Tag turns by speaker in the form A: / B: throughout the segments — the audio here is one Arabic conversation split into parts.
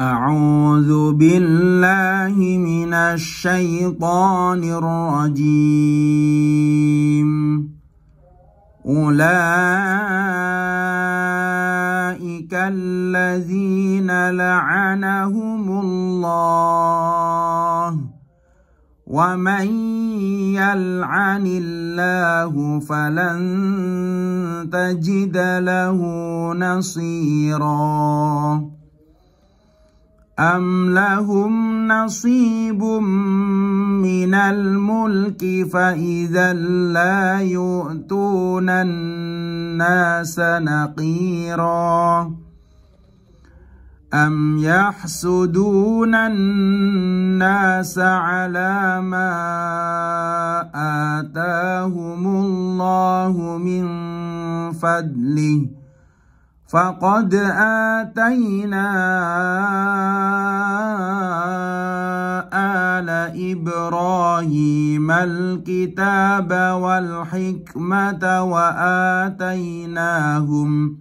A: أعوذ بالله من الشيطان الرجيم أولئك الذين لعنهم الله ومن يلعن الله فلن تجد له نصيراً أم لهم نصيب من الملك فإذا لا يؤتون الناس نقيرا أم يحسدون الناس على ما آتاهم الله من فضله فقد آتينا آل إبراهيم الكتاب والحكمة وآتيناهم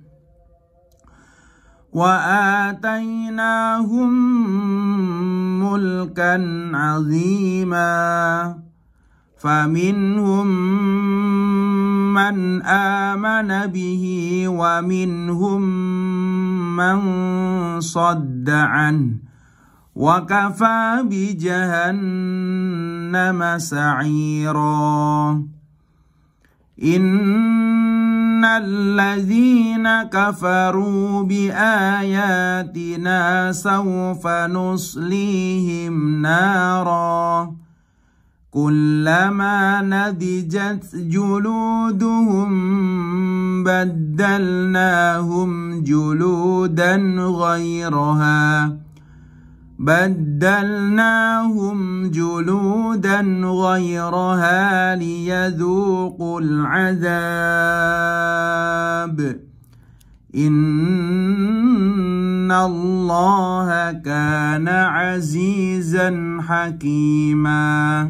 A: وآتيناهم ملكا عظيماً فمنهم من آمن به ومنهم من صد عنه وكفى بجهنم سعيرا إن الذين كفروا بآياتنا سوف نصليهم ناراً كلما نضجت جلودهم بدلناهم جلودا غيرها بدلناهم جلودا غيرها ليذوقوا العذاب إن الله كان عزيزا حكيما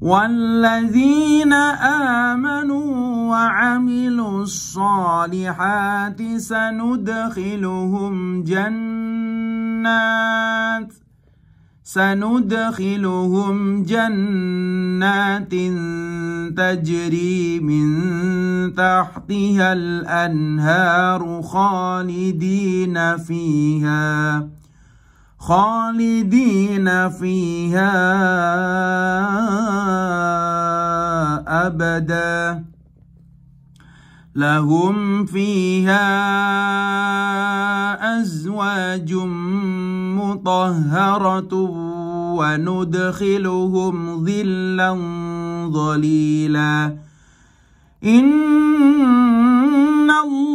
A: والذين آمنوا وعملوا الصالحات سندخلهم جنات سندخلهم جنات تجري من تحتها الأنهار خالدين فيها خالدين فيها أبدا لهم فيها أزواج مطهرة وندخلهم ظلا ظليلا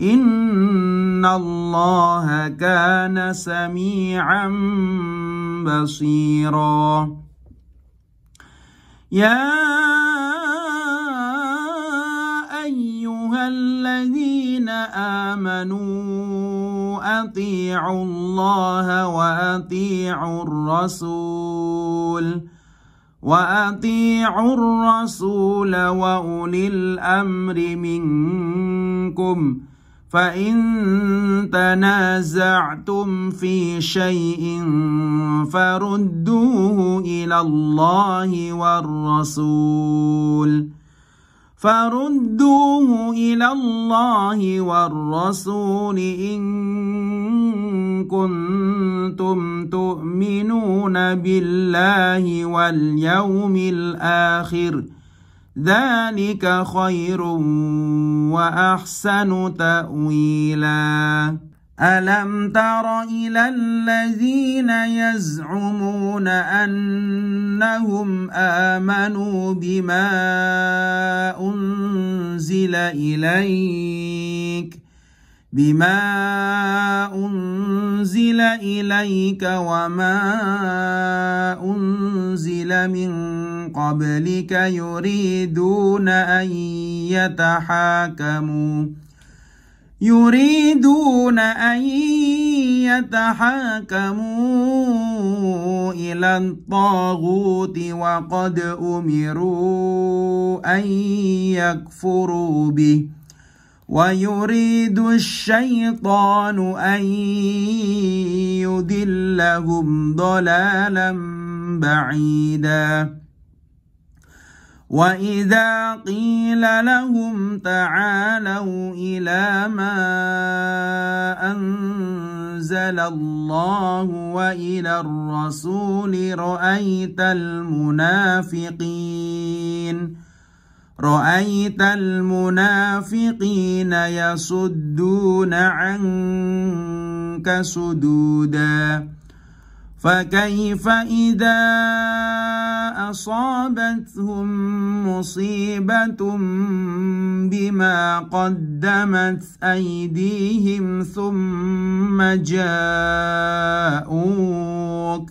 A: إن الله كان سميعا بصيرا يا أيها الذين آمنوا أطيعوا الله وأطيعوا الرسول وأطيعوا الرسول وأولي الأمر منكم فإن تنازعتم في شيء فردوه إلى الله والرسول فردوه إلى الله والرسول إن كنتم تؤمنون بالله واليوم الآخر ۖ ذلك خير وأحسن تأويلا ألم تر إلى الذين يزعمون أنهم آمنوا بما أنزل إليك بما أنزل إليك وما أنزل من قبلك يريدون أن يتحاكموا يريدون أن يتحاكموا إلى الطاغوت وقد أمروا أن يكفروا به ويريد الشيطان أن يدلهم ضلالا بعيدا وإذا قيل لهم تعالوا إلى ما أنزل الله وإلى الرسول رأيت المنافقين رأيت المنافقين يصدون عنك سدودا فكيف إذا أصابتهم مصيبة بما قدمت أيديهم ثم جاءوك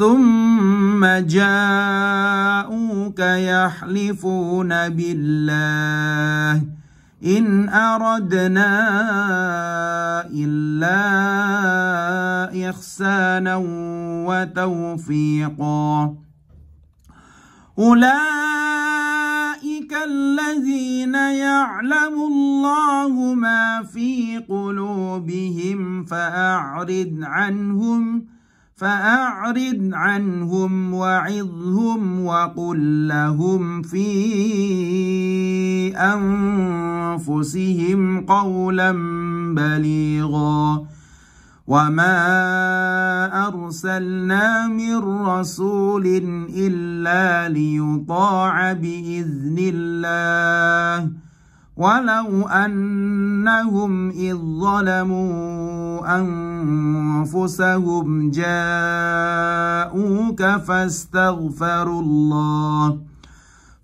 A: ثم جاءوك يحلفون بالله إن أردنا إلا إحسانا وتوفيقا أولئك الذين يعلم الله ما في قلوبهم فأعرض عنهم فأعرض عنهم وعظهم وقل لهم في أنفسهم قولا بليغا وما أرسلنا من رسول إلا ليطاع بإذن الله ولو أنهم إذ ظلموا أنفسهم جاءوك فاستغفروا الله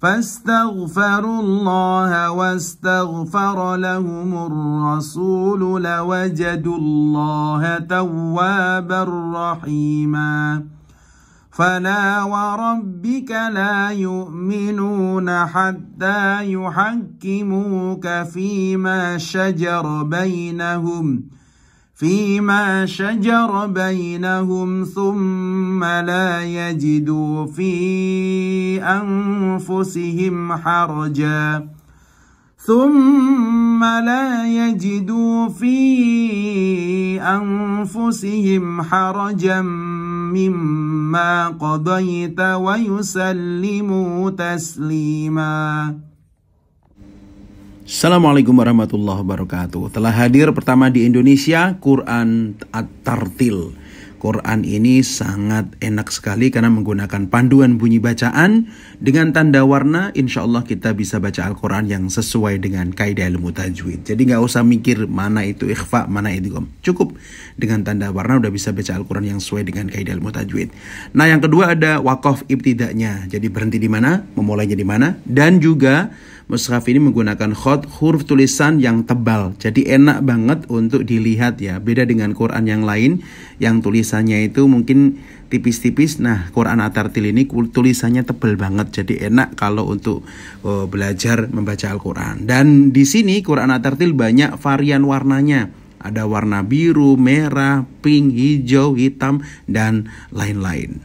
A: فاستغفروا الله واستغفر لهم الرسول لوجدوا الله توابا رحيماً فلا وربك لا يؤمنون حتى يحكموك فيما شجر بينهم فيما شجر بينهم ثم لا يجدوا في أنفسهم حرجا ثم لا يجدوا في أنفسهم حرجا مما قضيت ويسلموا تسليما
B: Assalamualaikum warahmatullahi wabarakatuh. Telah hadir pertama di Indonesia Quran At-Tartil Quran ini sangat enak sekali karena menggunakan panduan bunyi bacaan dengan tanda warna insya Allah kita bisa baca Al-Quran yang sesuai dengan kaidah ilmu tajwid jadi nggak usah mikir mana itu ikhfa mana itu qom. cukup dengan tanda warna udah bisa baca Al-Quran yang sesuai dengan kaidah ilmu tajwid nah yang kedua ada wakaf ibtidaknya jadi berhenti di mana memulainya di mana dan juga mushaf ini menggunakan khot huruf tulisan yang tebal jadi enak banget untuk dilihat ya beda dengan Quran yang lain yang tulis tulisannya itu mungkin tipis-tipis. Nah, Quran Atartil ini tulisannya tebal banget, jadi enak kalau untuk uh, belajar membaca Al-Quran. Dan di sini Quran Atartil banyak varian warnanya. Ada warna biru, merah, pink, hijau, hitam, dan lain-lain.